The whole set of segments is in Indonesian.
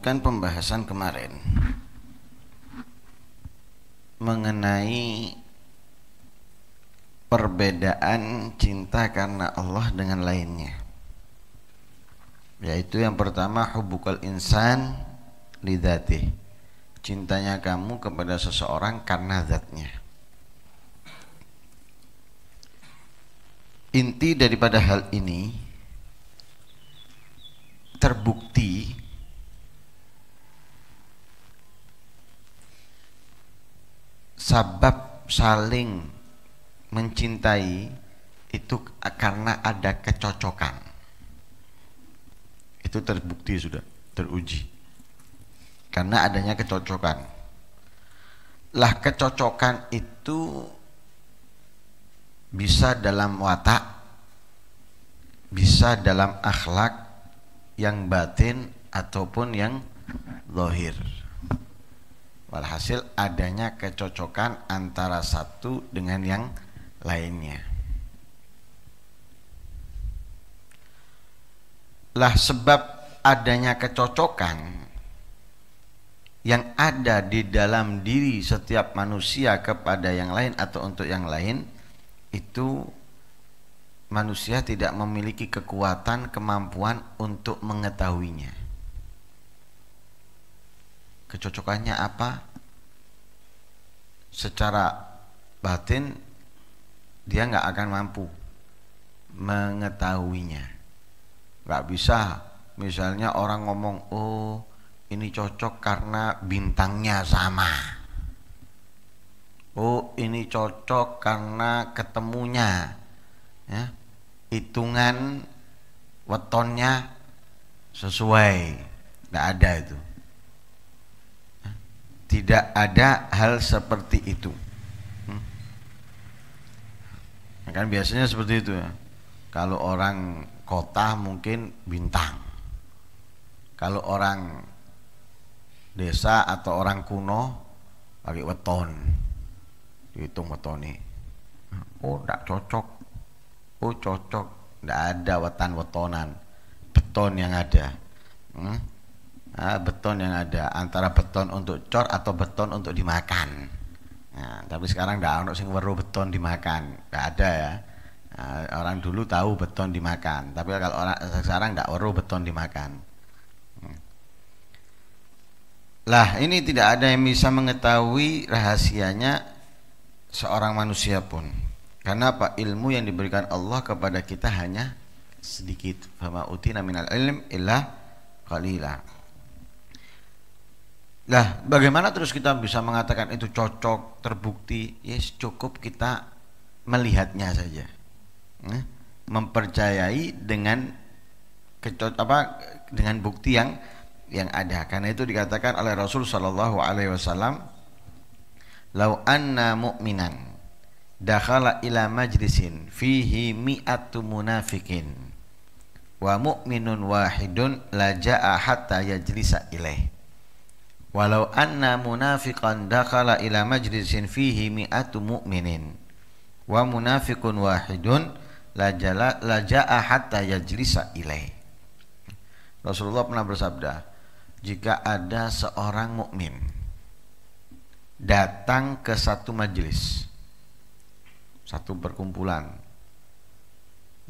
melanjutkan pembahasan kemarin mengenai perbedaan cinta karena Allah dengan lainnya yaitu yang pertama hubukal insan lidati cintanya kamu kepada seseorang karena zatnya inti daripada hal ini terbukti sabab saling mencintai itu karena ada kecocokan itu terbukti sudah teruji karena adanya kecocokan lah kecocokan itu bisa dalam watak bisa dalam akhlak yang batin ataupun yang zahir Walhasil adanya kecocokan antara satu dengan yang lainnya. Lah sebab adanya kecocokan yang ada di dalam diri setiap manusia kepada yang lain atau untuk yang lain itu manusia tidak memiliki kekuatan kemampuan untuk mengetahuinya kecocokannya apa secara batin dia nggak akan mampu mengetahuinya nggak bisa misalnya orang ngomong oh ini cocok karena bintangnya sama oh ini cocok karena ketemunya ya hitungan wetonnya sesuai nggak ada itu tidak ada hal seperti itu hmm. kan biasanya seperti itu ya kalau orang kota mungkin bintang kalau orang desa atau orang kuno pakai weton dihitung wetoni oh tidak cocok oh cocok tidak ada wetan wetonan beton yang ada hmm? Ah, beton yang ada antara beton untuk cor atau beton untuk dimakan nah, tapi sekarang tidak ada sing waru beton dimakan tidak ada ya nah, orang dulu tahu beton dimakan tapi kalau orang sekarang tidak weru beton dimakan hmm. lah ini tidak ada yang bisa mengetahui rahasianya seorang manusia pun karena apa ilmu yang diberikan Allah kepada kita hanya sedikit fama utina minal ilm illa qalila Nah, bagaimana terus kita bisa mengatakan itu cocok, terbukti? Yes, cukup kita melihatnya saja. Nah, mempercayai dengan kecot apa dengan bukti yang yang ada. Karena itu dikatakan oleh Rasul Shallallahu alaihi wasallam, "Lau anna mu'minan dakhala ila majlisin fihi mi'atu munafikin wa mu'minun wahidun laja'a hatta yajlisa ilaih." walau anna munafiqan dakhala ila majlisin fihi mi'atu mu'minin wa munafiqun wahidun laja'a hatta yajlisa ilaih Rasulullah pernah bersabda jika ada seorang mukmin datang ke satu majelis satu perkumpulan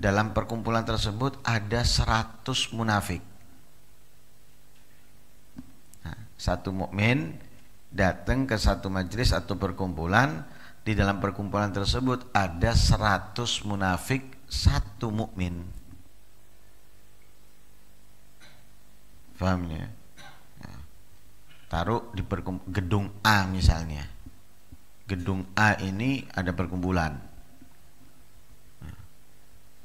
dalam perkumpulan tersebut ada 100 munafik satu mukmin datang ke satu majelis atau perkumpulan di dalam perkumpulan tersebut ada seratus munafik satu mukmin pahamnya ya. taruh di gedung A misalnya gedung A ini ada perkumpulan ya.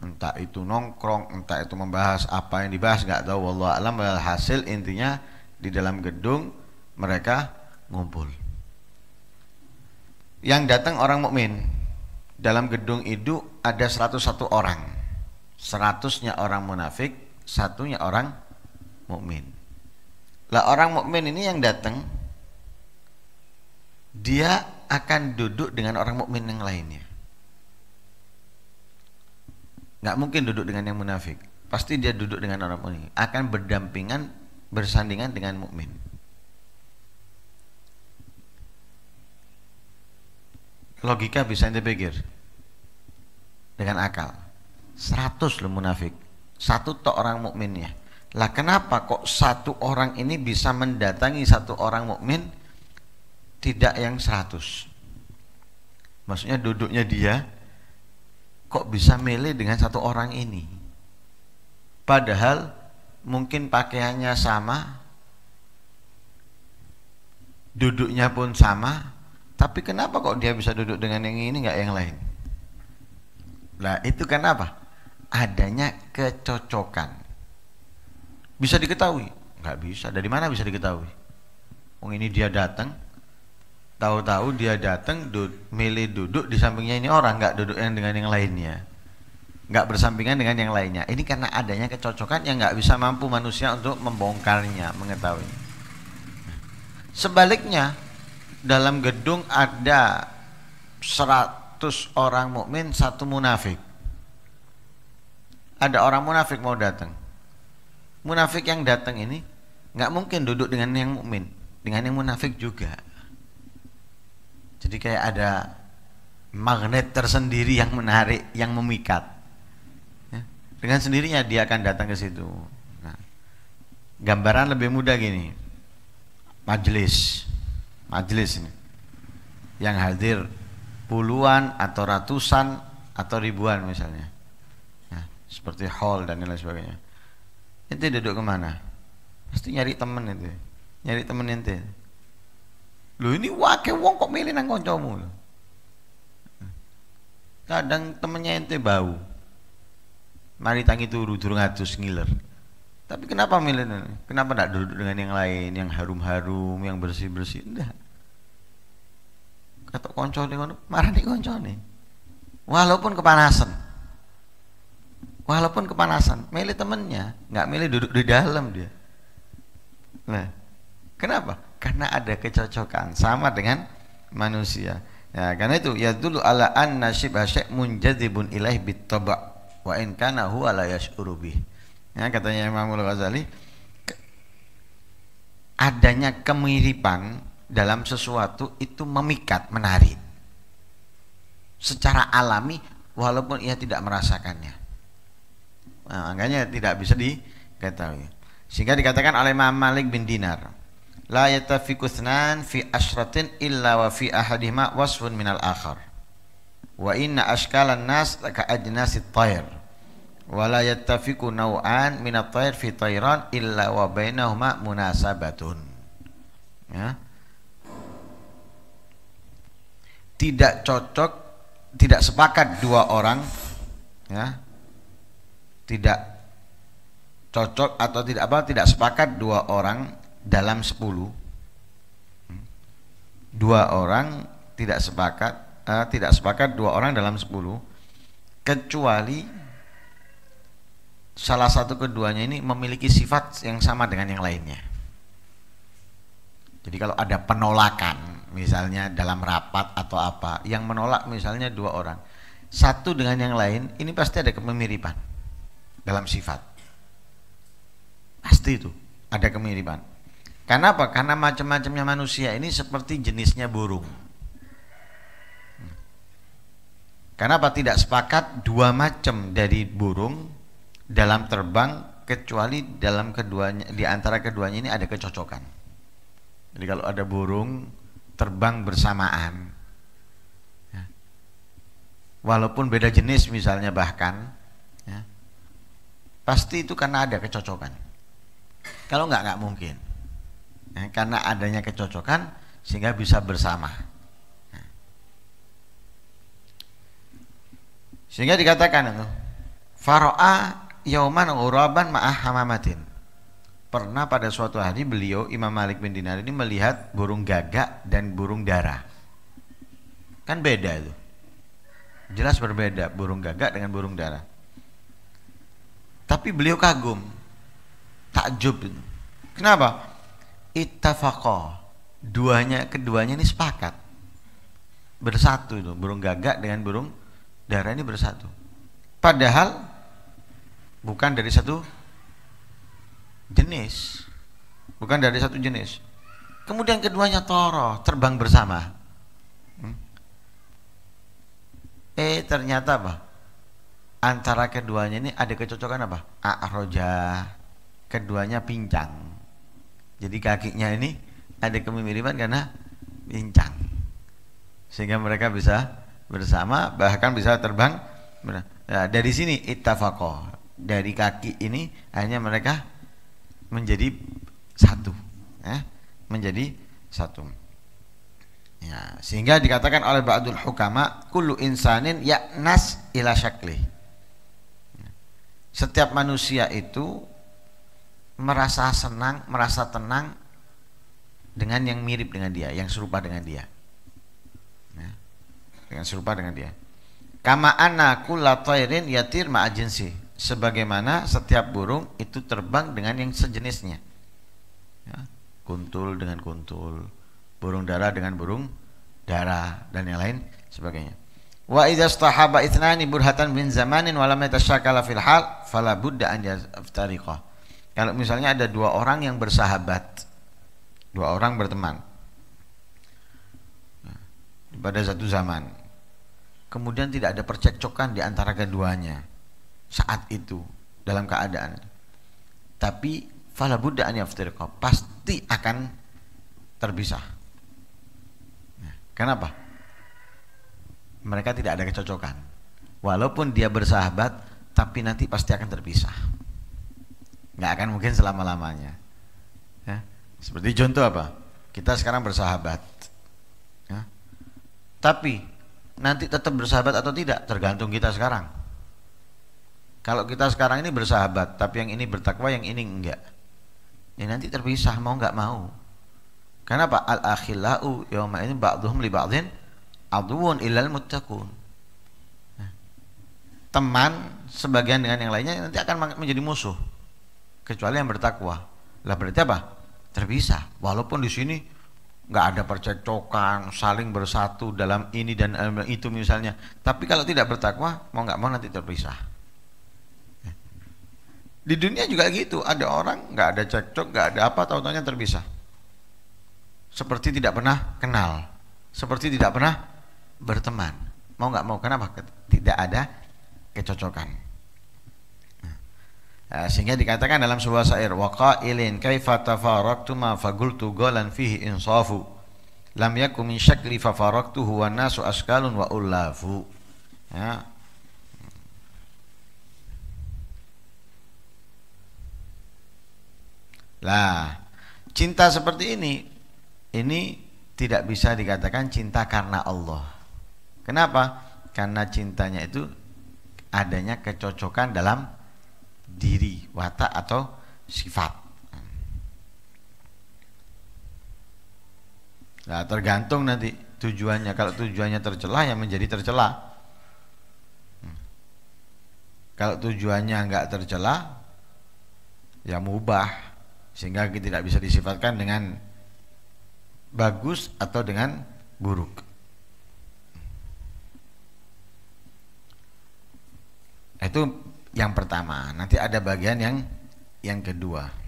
entah itu nongkrong entah itu membahas apa yang dibahas nggak tahu wallah alam hasil intinya di dalam gedung mereka ngumpul. Yang datang orang mukmin. Dalam gedung itu ada 101 orang. 100-nya orang munafik, satunya orang mukmin. Lah orang mukmin ini yang datang dia akan duduk dengan orang mukmin yang lainnya. Nggak mungkin duduk dengan yang munafik. Pasti dia duduk dengan orang mukmin. Akan berdampingan bersandingan dengan mukmin. Logika bisa anda pikir dengan akal. 100 lo munafik, satu to orang mukminnya. Lah kenapa kok satu orang ini bisa mendatangi satu orang mukmin tidak yang seratus, Maksudnya duduknya dia kok bisa milih dengan satu orang ini? Padahal mungkin pakaiannya sama, duduknya pun sama, tapi kenapa kok dia bisa duduk dengan yang ini nggak yang lain? Nah itu kenapa? Adanya kecocokan. Bisa diketahui? Nggak bisa. Dari mana bisa diketahui? Wong oh, ini dia datang, tahu-tahu dia datang dud milih duduk di sampingnya ini orang nggak duduk yang dengan yang lainnya nggak bersampingan dengan yang lainnya. Ini karena adanya kecocokan yang nggak bisa mampu manusia untuk membongkarnya, mengetahui. Sebaliknya, dalam gedung ada 100 orang mukmin, satu munafik. Ada orang munafik mau datang. Munafik yang datang ini nggak mungkin duduk dengan yang mukmin, dengan yang munafik juga. Jadi kayak ada magnet tersendiri yang menarik, yang memikat dengan sendirinya dia akan datang ke situ. Nah, gambaran lebih mudah gini. Majelis. Majelis ini. Yang hadir puluhan atau ratusan atau ribuan misalnya. Nah, seperti hall dan lain sebagainya. Ente duduk kemana? Pasti nyari temen itu. Nyari temen ente. Lu ini wakil wong kok milih nang kancamu. Kadang temennya ente bau mari tangi turu durung atus ngiler tapi kenapa milen kenapa tidak duduk dengan yang lain yang harum-harum yang bersih-bersih enggak kata konco nih marah nih konco nih walaupun kepanasan walaupun kepanasan milih temennya nggak milih duduk di dalam dia nah kenapa karena ada kecocokan sama dengan manusia ya karena itu ya dulu ala anna syibha syai' munjadibun ilaih bittabak wa in kana huwa la yash'uru bih. Ya katanya Imam Al-Ghazali adanya kemiripan dalam sesuatu itu memikat, menarik. Secara alami walaupun ia tidak merasakannya. Nah, makanya tidak bisa diketahui. Sehingga dikatakan oleh Imam Malik bin Dinar, la yatafiqusnan fi asratin illa wa fi ahadihima wasfun minal akhar wa inna ashkalan nas laka ajnasit tayr wa la yattafiku naw'an min at-tayr fi tayran illa wa bainahuma munasabatun ya tidak cocok tidak sepakat dua orang ya tidak cocok atau tidak apa tidak sepakat dua orang dalam sepuluh hmm. dua orang tidak sepakat uh, tidak sepakat dua orang dalam sepuluh kecuali salah satu keduanya ini memiliki sifat yang sama dengan yang lainnya. Jadi kalau ada penolakan misalnya dalam rapat atau apa yang menolak misalnya dua orang satu dengan yang lain ini pasti ada kemiripan dalam sifat pasti itu ada kemiripan karena apa? karena macam-macamnya manusia ini seperti jenisnya burung Karena apa? tidak sepakat dua macam dari burung dalam terbang kecuali dalam keduanya di antara keduanya ini ada kecocokan. Jadi kalau ada burung terbang bersamaan ya, walaupun beda jenis misalnya bahkan ya, pasti itu karena ada kecocokan. Kalau nggak nggak mungkin. Ya, karena adanya kecocokan sehingga bisa bersama Sehingga dikatakan itu Faro'a yauman uraban ma'ah hamamatin Pernah pada suatu hari beliau Imam Malik bin Dinar ini melihat burung gagak dan burung darah Kan beda itu Jelas berbeda burung gagak dengan burung darah Tapi beliau kagum Takjub itu Kenapa? Ittafaqah Duanya, keduanya ini sepakat Bersatu itu burung gagak dengan burung darah ini bersatu. Padahal bukan dari satu jenis, bukan dari satu jenis. Kemudian keduanya toro terbang bersama. Hmm? Eh ternyata apa? Antara keduanya ini ada kecocokan apa? Akroja. Keduanya pincang. Jadi kakinya ini ada kemiripan karena pincang. Sehingga mereka bisa bersama bahkan bisa terbang nah, dari sini ittafaqo dari kaki ini hanya mereka menjadi satu eh, menjadi satu ya, sehingga dikatakan oleh ba'dul hukama kullu insanin yaknas ila syakli setiap manusia itu merasa senang merasa tenang dengan yang mirip dengan dia yang serupa dengan dia dengan serupa dengan dia kama anaku latoirin yatir ma jinsi sebagaimana setiap burung itu terbang dengan yang sejenisnya ya, kuntul dengan kuntul burung darah dengan burung darah dan yang lain sebagainya wa idza stahaba ithnani burhatan min zamanin wa lam yatashakala fil hal fala budda an yaftariqa kalau misalnya ada dua orang yang bersahabat dua orang berteman ya, pada satu zaman kemudian tidak ada percekcokan di antara keduanya saat itu dalam keadaan tapi fala buddha an yaftariqa pasti akan terpisah ya, kenapa mereka tidak ada kecocokan walaupun dia bersahabat tapi nanti pasti akan terpisah nggak akan mungkin selama lamanya ya. seperti contoh apa kita sekarang bersahabat ya. tapi nanti tetap bersahabat atau tidak tergantung kita sekarang kalau kita sekarang ini bersahabat tapi yang ini bertakwa yang ini enggak ya nanti terpisah mau enggak mau karena apa al akhilau yauma ini ba'duhum li ba'din aduun ilal muttaqun nah, teman sebagian dengan yang lainnya nanti akan menjadi musuh kecuali yang bertakwa lah berarti apa terpisah walaupun di sini nggak ada percekcokan, saling bersatu dalam ini dan eh, itu misalnya. Tapi kalau tidak bertakwa, mau nggak mau nanti terpisah. Ya. Di dunia juga gitu, ada orang nggak ada cekcok, nggak ada apa, tahu-tahunya terpisah. Seperti tidak pernah kenal, seperti tidak pernah berteman. Mau nggak mau, kenapa? Tidak ada kecocokan. Nah, sehingga dikatakan dalam sebuah syair waqailin kaifa ma fagultu golan fihi insafu lam yakun min syakli faraktu wa nasu askalun wa ullafu ya lah cinta seperti ini ini tidak bisa dikatakan cinta karena Allah kenapa karena cintanya itu adanya kecocokan dalam diri watak atau sifat nah, tergantung nanti tujuannya kalau tujuannya tercelah, ya menjadi tercelah. kalau tujuannya nggak tercelah, ya mubah sehingga kita tidak bisa disifatkan dengan bagus atau dengan buruk nah, itu yang pertama. Nanti ada bagian yang yang kedua.